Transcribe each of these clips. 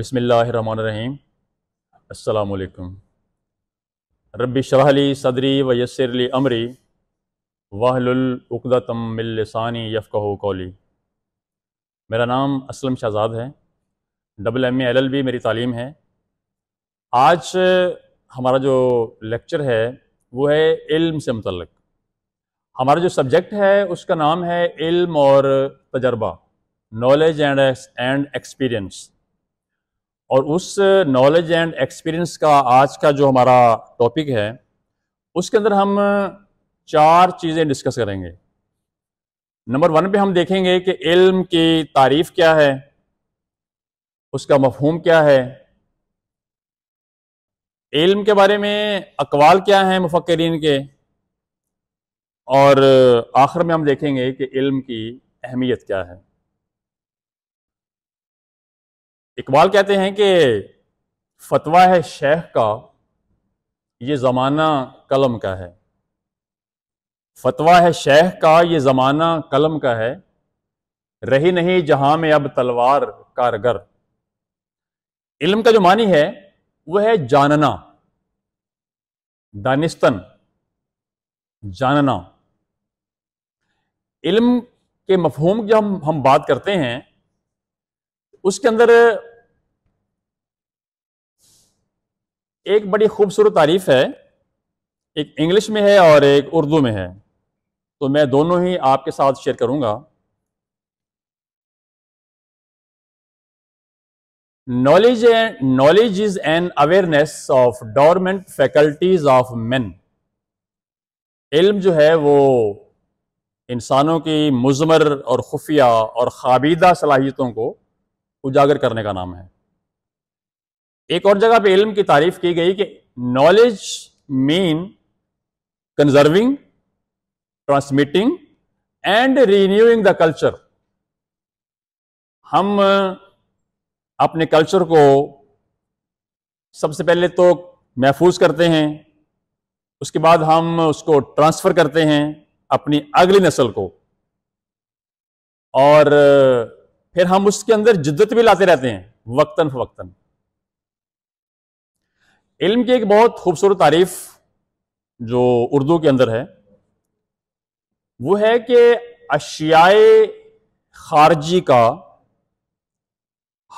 बसमीम् अल्लाम रबी शराहली सदरी व यसरली अमरी वाहलुलकदतम मिलसानी यफ़क़ कौली मेरा नाम असलम शहजाद है double M L L B मेरी तालीम है आज हमारा जो लेक्चर है वो है इल्म से मतलब हमारा जो सब्जेक्ट है उसका नाम है इल्म और तजर्बा नॉलेज एंड एंड एक्सपीरियंस और उस नॉलेज एंड एक्सपीरियंस का आज का जो हमारा टॉपिक है उसके अंदर हम चार चीज़ें डिस्कस करेंगे नंबर वन पे हम देखेंगे कि इल्म की तारीफ क्या है उसका मफहूम क्या है इल्म के बारे में अकवाल क्या हैं मुफक्रीन के और आखिर में हम देखेंगे कि इल्म की अहमियत क्या है इकबाल कहते हैं कि फतवा है शेख का ये ज़माना कलम का है फतवा है शेख का ये ज़माना कलम का है रही नहीं जहां में अब तलवार कारगर इल्म का जो मानी है वह है जानना दानिस्तन जानना इल्म के मफहूम की हम हम बात करते हैं उसके अंदर एक बड़ी खूबसूरत तारीफ है एक इंग्लिश में है और एक उर्दू में है तो मैं दोनों ही आपके साथ शेयर करूंगा knowledge and knowledge is an awareness of dormant faculties of men इल्म जो है वो इंसानों की मुजमर और खुफिया और खाबीदा सलाहियतों को उजागर करने का नाम है एक और जगह पे इल्म की तारीफ की गई कि knowledge mean conserving transmitting and renewing the culture हम अपने कल्चर को सबसे पहले तो महफूज करते हैं उसके बाद हम उसको ट्रांसफ़र करते हैं अपनी अगली नस्ल को और फिर हम उसके अंदर जिद्दत भी लाते रहते हैं वक्तन फवक्तन इल्म की एक बहुत खूबसूरत तारीफ जो उर्दू के अंदर है वो है कि अशियाए खारजी का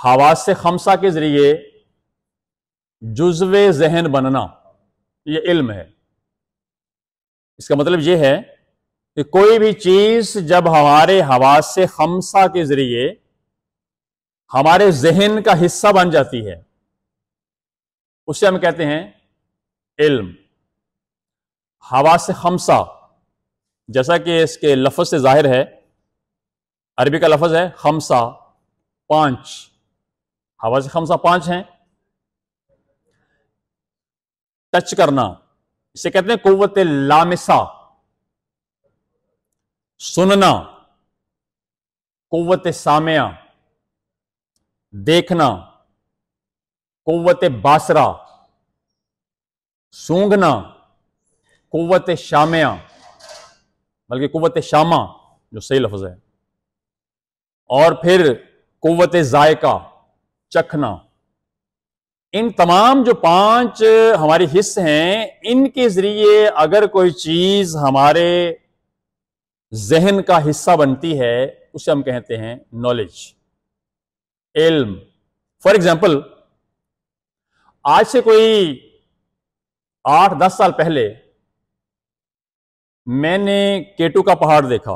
हवा से खमसा के ज़रिए जुज्व जहन बनना ये इल्म है इसका मतलब ये है कि कोई भी चीज़ जब हमारे हवा से खमसा के ज़रिए हमारे जहन का हिस्सा बन जाती है उसे हम कहते हैं इल्म हवा से हमसा जैसा कि इसके लफज से जाहिर है अरबी का लफज है हमसा पांच हवा से हमसा पांच हैं टच करना इसे कहते हैं कुत लामिसा सुनना कुत सामिया देखना कुवत बासरा सूंघना कुत शामिया बल्कि कुवत शामा जो सही लफ्ज है और फिर कुवत जायका चखना इन तमाम जो पांच हमारे हिस्से हैं इनके जरिए अगर कोई चीज हमारे जहन का हिस्सा बनती है उसे हम कहते हैं नॉलेज इल्म फॉर एग्जाम्पल आज से कोई आठ दस साल पहले मैंने केटू का पहाड़ देखा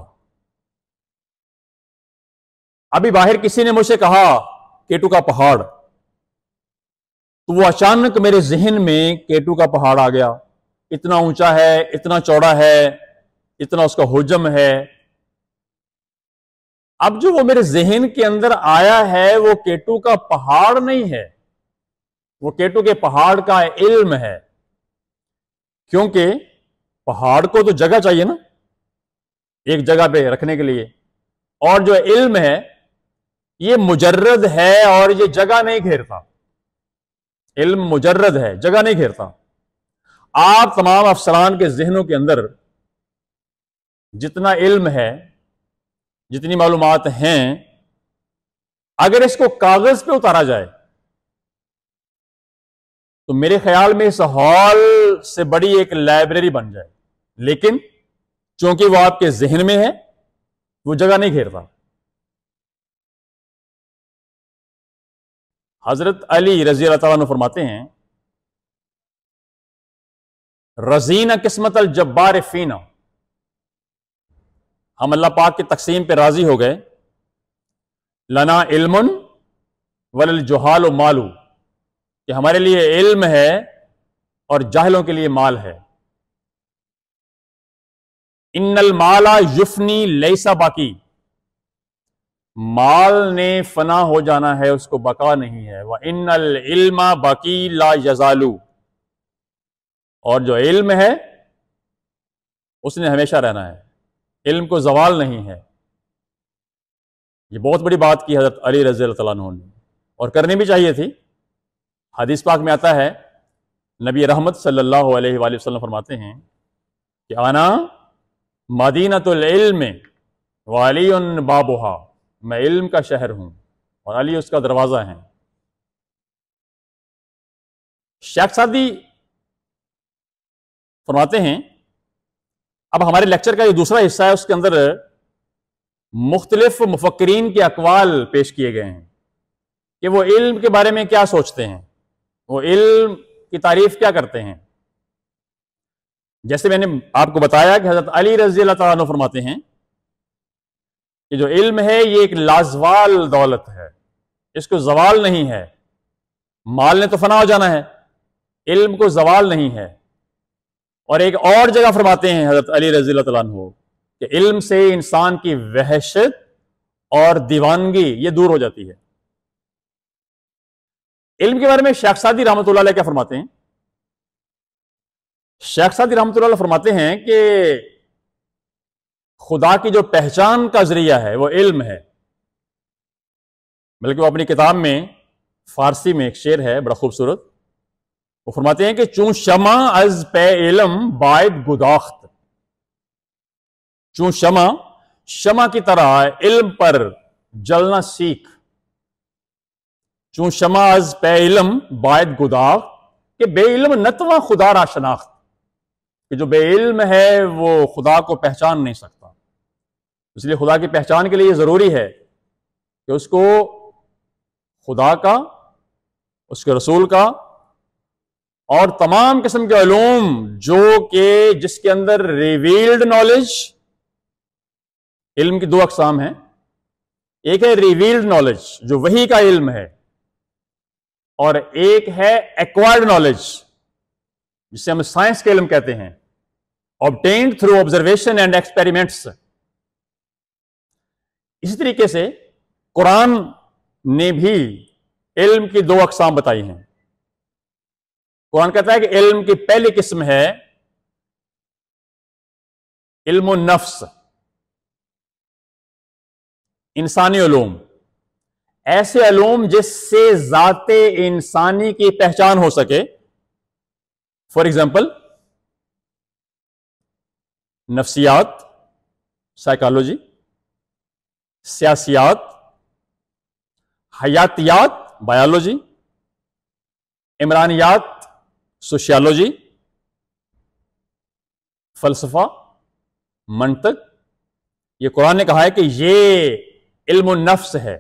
अभी बाहर किसी ने मुझसे कहा केटू का पहाड़ तो वो अचानक मेरे जहन में केटू का पहाड़ आ गया इतना ऊंचा है इतना चौड़ा है इतना उसका हजम है अब जो वो मेरे जहन के अंदर आया है वो केटू का पहाड़ नहीं है वो केटू के पहाड़ का इल्म है क्योंकि पहाड़ को तो जगह चाहिए ना एक जगह पे रखने के लिए और जो इल्म है ये मुजर्रद है और ये जगह नहीं घेरता इल्म मुजर्रद है जगह नहीं घेरता आप तमाम अफसरान के जहनों के अंदर जितना इल्म है जितनी मालूम हैं अगर इसको कागज पे उतारा जाए तो मेरे ख्याल में इस हॉल से बड़ी एक लाइब्रेरी बन जाए लेकिन चूंकि वो आपके जहन में है वो जगह नहीं घेरता हजरत अली रजी अल्लाह फरमाते हैं रजीना किस्मत अल जब्बार फीना हम अल्लाह पाक की तकसीम पे राजी हो गए लना इल्मन वल जोहाल मालू कि हमारे लिए इल्म है और जाहलों के लिए माल है इन्नल माला युफनी लईसा बाकी माल ने फना हो जाना है उसको बका नहीं है वह इन्नल इल्मा बाकी ला यजालू और जो इल्म है उसने हमेशा रहना है इल्म को जवाल नहीं है ये बहुत बड़ी बात की हजरत अली रजी ने और करनी भी चाहिए थी हदीस पाक में आता है नबी रहमत सल्लल्लाहु अलैहि वसल्लम फरमाते हैं कि आना मदीनतम वाली बाबुहा मैं इल्म का शहर हूँ और अली उसका दरवाज़ा है शेख सादी फरमाते हैं अब हमारे लेक्चर का जो दूसरा हिस्सा है उसके अंदर मुख्तलिफ मुफक्रीन के अकवाल पेश किए गए हैं कि वो इल्म के बारे में क्या सोचते हैं वो इल्म की तारीफ क्या करते हैं जैसे मैंने आपको बताया कि हजरत अली रजी तु फरमाते हैं कि जो इल्म है ये एक लाजवाल दौलत है इसको जवाल नहीं है माल ने तो फना हो जाना है इल्म को जवाल नहीं है और एक और जगह फरमाते हैं हजरत अली रजी हो कि इल्म से इंसान की वहशत और दीवानगी ये दूर हो जाती है इल्म के बारे में शेखसादी रहमत क्या फरमाते हैं शेखसादी रहमत फरमाते हैं कि खुदा की जो पहचान का जरिया है वो इल्म है बल्कि वो अपनी किताब में फारसी में एक शेर है बड़ा खूबसूरत वो फरमाते हैं कि चूं शमा अज पे इलम बायद गुदाख्त चूं शमा शमा की तरह इल्म पर जलना सीख चूं शमा अज पे इलम बायद गुदाख कि बे इलम नतवा खुदा रा शनाख्त कि जो बे इल्म है वो खुदा को पहचान नहीं सकता इसलिए खुदा की पहचान के लिए ज़रूरी है कि उसको खुदा का उसके रसूल का और तमाम किस्म के अलूम जो के जिसके अंदर रिवील्ड नॉलेज इल्म की दो अकसाम हैं एक है रिवील्ड नॉलेज जो वही का इल्म है और एक है एक्वायर्ड नॉलेज जिसे हम साइंस के इल्म कहते हैं obtained through observation and experiments इसी तरीके से कुरान ने भी इल्म की दो अकसाम बताई हैं कुरान कहता है कि इल्म की पहली किस्म है इल्म नफ्स इंसानी ओलूम ऐसे अलूम जिससे जाते इंसानी की पहचान हो सके फॉर एग्जाम्पल नफ्सियात साइकोलॉजी सियासियात हयातियात बायोलॉजी इमरानियात सोशियालॉजी फलसफा मंतक ये कुरान ने कहा है कि ये इल्म नफ्स है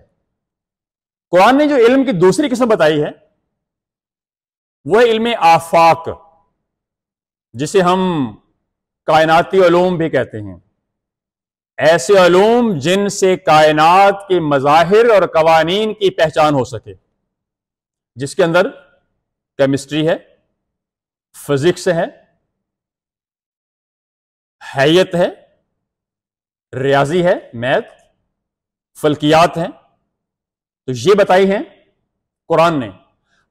कुरान ने जो इल्म की दूसरी किस्म बताई है वह इल्म आफाक जिसे हम कायनाती अलूम भी कहते हैं ऐसे अलूम जिनसे कायनात के मज़ाहिर और कवानीन की पहचान हो सके जिसके अंदर केमिस्ट्री है फिजिक्स है हैत है रियाजी है मैथ फल्कियात हैं तो ये बताई हैं कुरान ने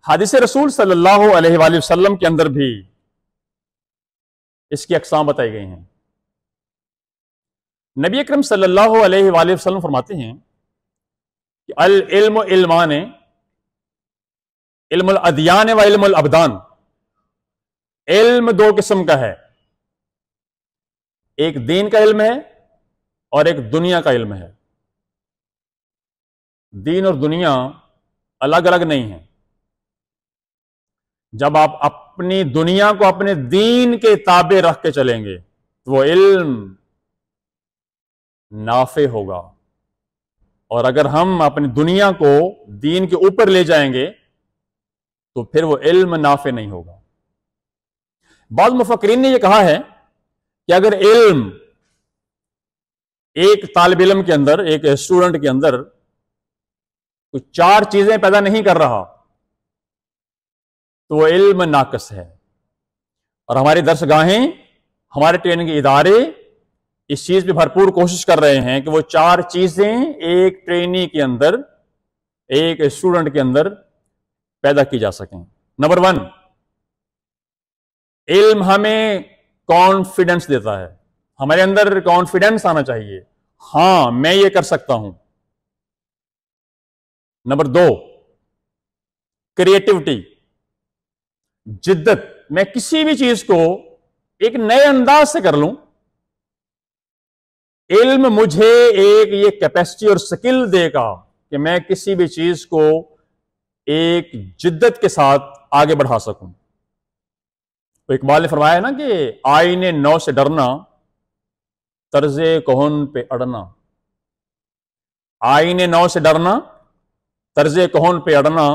हादिस रसूल सल्लल्लाहु अलैहि वसल्लम के अंदर भी इसकी अकसाम बताई गई हैं नबी अकरम सल्लल्लाहु अलैहि वसल्लम फरमाते हैं कि अल इल्म इल्मान इल्मुल अदियान व इल्मुल अबदान इल्म दो किस्म का है एक दीन का इल्म है और एक दुनिया का इल्म है दीन और दुनिया अलग अलग नहीं है जब आप अपनी दुनिया को अपने दीन के ताबे रख के चलेंगे तो वो इल्म नाफे होगा और अगर हम अपनी दुनिया को दीन के ऊपर ले जाएंगे तो फिर वो इल्म नाफे नहीं होगा बाद मुफकरीन ने यह कहा है कि अगर इल्म एक तालब इलम के अंदर एक स्टूडेंट के अंदर कुछ चार चीजें पैदा नहीं कर रहा तो वह इल्म नाकस है और हमारी दर्शगाहें हमारे ट्रेनिंग इदारे इस चीज पे भरपूर कोशिश कर रहे हैं कि वो चार चीजें एक ट्रेनी के अंदर एक स्टूडेंट के अंदर पैदा की जा सकें नंबर वन इल्म हमें कॉन्फिडेंस देता है हमारे अंदर कॉन्फिडेंस आना चाहिए हां मैं ये कर सकता हूं नंबर दो क्रिएटिविटी जिद्दत मैं किसी भी चीज को एक नए अंदाज से कर लूं इल्म मुझे एक ये कैपेसिटी और स्किल देगा कि मैं किसी भी चीज को एक जिद्दत के साथ आगे बढ़ा सकूं तो इकबाल ने फरमाया ना कि आईने नौ से डरना तर्ज कोहन पे अड़ना आईने नौ से डरना तर्ज कोहन पे अड़ना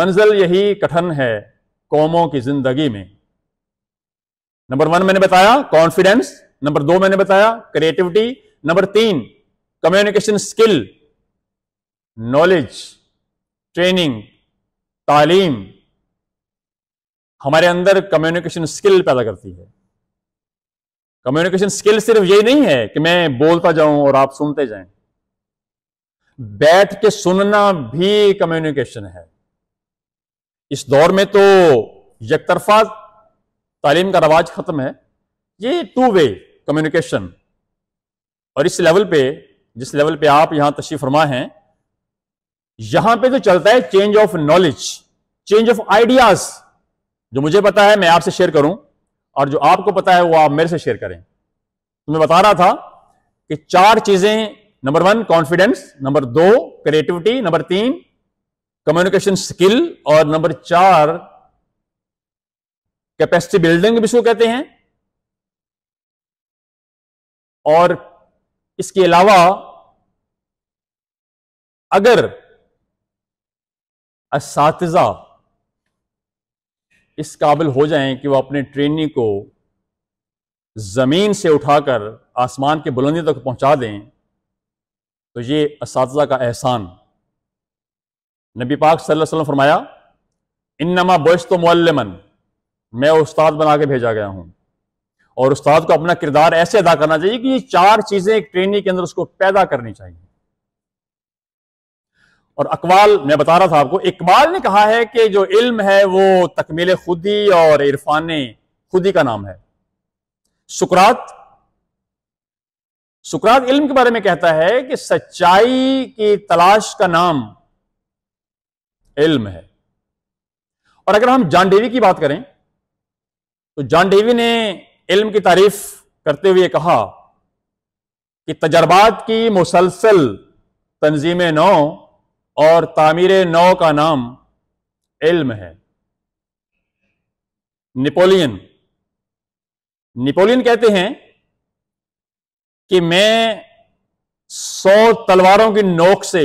मंजिल यही कठिन है कौमों की जिंदगी में नंबर वन मैंने बताया कॉन्फिडेंस नंबर दो मैंने बताया क्रिएटिविटी नंबर तीन कम्युनिकेशन स्किल नॉलेज ट्रेनिंग तालीम हमारे अंदर कम्युनिकेशन स्किल पैदा करती है कम्युनिकेशन स्किल सिर्फ यही नहीं है कि मैं बोलता जाऊं और आप सुनते जाएं बैठ के सुनना भी कम्युनिकेशन है इस दौर में तो यकतरफा तालीम का रवाज खत्म है ये टू वे कम्युनिकेशन और इस लेवल पे जिस लेवल पे आप यहां तशरीफ फरमा हैं यहां पे जो चलता है change of knowledge change of ideas जो मुझे पता है मैं आपसे शेयर करूं और जो आपको पता है वो आप मेरे से शेयर करें तो मैं बता रहा था कि चार चीजें नंबर वन कॉन्फिडेंस नंबर दो क्रिएटिविटी नंबर तीन कम्युनिकेशन स्किल और नंबर चार कैपेसिटी बिल्डिंग भी इसको कहते हैं और इसके अलावा अगर इस इस काबिल हो जाएं कि वो अपने ट्रेनी को ज़मीन से उठाकर आसमान के बुलंदी तक पहुंचा दें तो ये इस का एहसान नबी पाक सल्लल्लाहु अलैहि वसल्लम फरमाया इन नमा बोश तो मन मैं उस्ताद बना के भेजा गया हूं और उस्ताद को अपना किरदार ऐसे अदा करना चाहिए कि ये चार चीज़ें एक ट्रेनी के अंदर उसको पैदा करनी चाहिए और अकबाल मैं बता रहा था आपको इकबाल ने कहा है कि जो इल्म है वो तकमील खुदी और इरफान खुदी का नाम है सुकरात सुकरात इल्म के बारे में कहता है कि सच्चाई की तलाश का नाम इल्म है और अगर हम जान डेवी की बात करें तो जान डेवी ने इल्म की तारीफ करते हुए कहा कि तजर्बात की मुसलसल तंजीम नौ और तामीर नौ का नाम इल्म है नेपोलियन नेपोलियन कहते हैं कि मैं सौ तलवारों की नोक से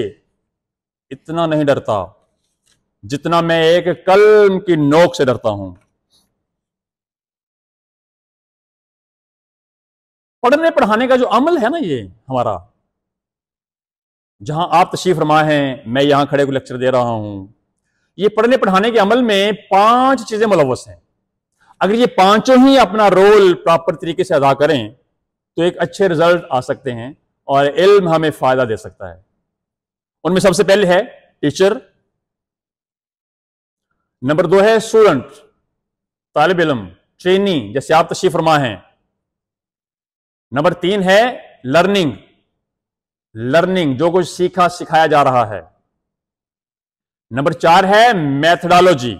इतना नहीं डरता जितना मैं एक कलम की नोक से डरता हूं पढ़ने पढ़ाने का जो अमल है ना ये हमारा जहां आप तशीफ रमा हैं मैं यहां खड़े को लेक्चर दे रहा हूं ये पढ़ने पढ़ाने के अमल में पांच चीजें मुलवस हैं अगर ये पांचों ही अपना रोल प्रॉपर तरीके से अदा करें तो एक अच्छे रिजल्ट आ सकते हैं और इल्म हमें फायदा दे सकता है उनमें सबसे पहले है टीचर नंबर दो है स्टूडेंट तालब इलम ट्रेनी जैसे आप तशीफ रमा हैं नंबर तीन है लर्निंग लर्निंग जो कुछ सीखा सिखाया जा रहा है नंबर चार है मैथडोलॉजी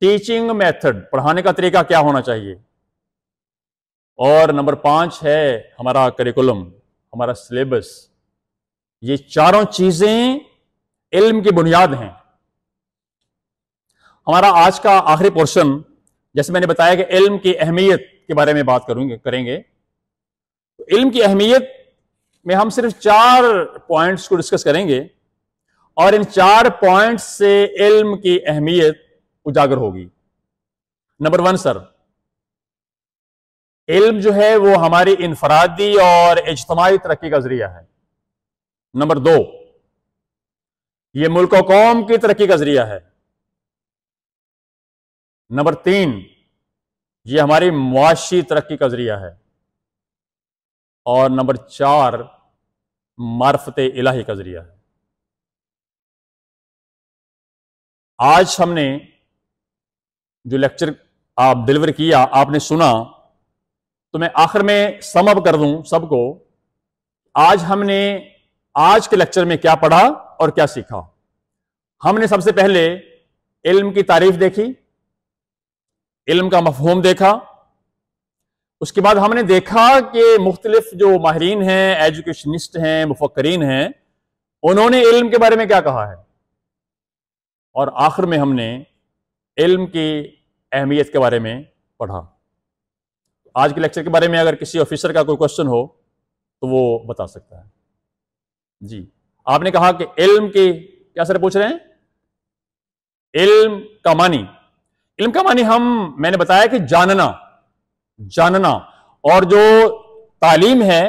टीचिंग मेथड पढ़ाने का तरीका क्या होना चाहिए और नंबर पांच है हमारा करिकुलम हमारा सिलेबस ये चारों चीजें इल्म की बुनियाद हैं हमारा आज का आखिरी पोर्शन जैसे मैंने बताया कि इल्म की अहमियत के बारे में बात करूंगे करेंगे तो इल्म की अहमियत में हम सिर्फ चार पॉइंट्स को डिस्कस करेंगे और इन चार पॉइंट्स से इल्म की अहमियत उजागर होगी नंबर वन सर इल्म जो है वो हमारी इनफरादी और इज्तमाही तरक्की का जरिया है नंबर दो ये मुल्क और कौम की तरक्की का जरिया है नंबर तीन ये हमारी मुआशी तरक्की का जरिया है और नंबर चार मार्फत इलाही का जरिया है आज हमने जो लेक्चर आप डिलीवर किया आपने सुना तो मैं आखिर में समअप कर दूं सबको आज हमने आज के लेक्चर में क्या पढ़ा और क्या सीखा हमने सबसे पहले इल्म की तारीफ देखी इल्म का मफहूम देखा उसके बाद हमने देखा कि मुख्तलिफ जो माहरीन हैं एजुकेशनिस्ट हैं मुफक्रीन हैं उन्होंने इल्म के बारे में क्या कहा है और आखिर में हमने इल्म की अहमियत के बारे में पढ़ा आज के लेक्चर के बारे में अगर किसी ऑफिसर का कोई क्वेश्चन हो तो वो बता सकता है जी आपने कहा कि इल्म के क्या सर पूछ रहे हैं इल्म का मानी इल्म का मानी हम मैंने बताया कि जानना जानना और जो तालीम है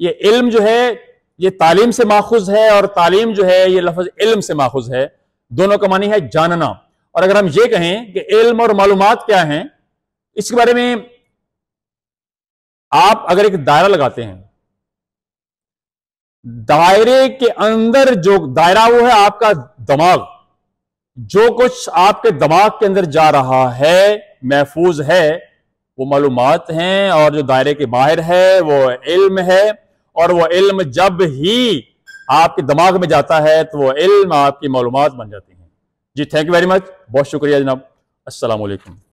ये इल्म जो है ये तालीम से माखुज है और तालीम जो है ये लफज इल्म से माखुज है दोनों का मानी है जानना और अगर हम ये कहें कि इल्म और मालूम क्या हैं इसके बारे में आप अगर एक दायरा लगाते हैं दायरे के अंदर जो दायरा वो है आपका दिमाग जो कुछ आपके दिमाग के अंदर जा रहा है महफूज है वो मालूम हैं और जो दायरे के बाहर है वो इल्म है और वो इल्म जब ही आपके दिमाग में जाता है तो वो इल्म आपकी मालूम बन जाती हैं जी थैंक यू वेरी मच बहुत शुक्रिया जनाब असलकम